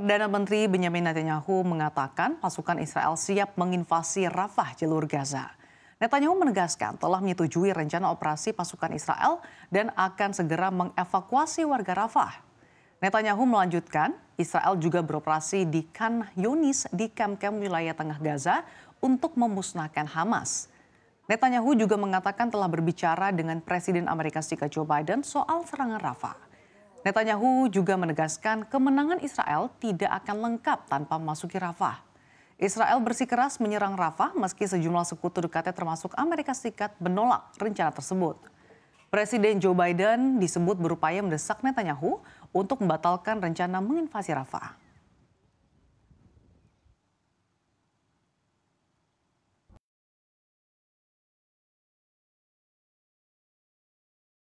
Perdana Menteri Benyamin Netanyahu mengatakan pasukan Israel siap menginvasi Rafah jalur Gaza. Netanyahu menegaskan telah menyetujui rencana operasi pasukan Israel dan akan segera mengevakuasi warga Rafah. Netanyahu melanjutkan, Israel juga beroperasi di Khan Yunis di kamp-kamp wilayah tengah Gaza untuk memusnahkan Hamas. Netanyahu juga mengatakan telah berbicara dengan Presiden Amerika Serikat Joe Biden soal serangan Rafah. Netanyahu juga menegaskan kemenangan Israel tidak akan lengkap tanpa memasuki Rafah. Israel bersikeras menyerang Rafah meski sejumlah sekutu dekatnya termasuk Amerika Serikat menolak rencana tersebut. Presiden Joe Biden disebut berupaya mendesak Netanyahu untuk membatalkan rencana menginvasi Rafah.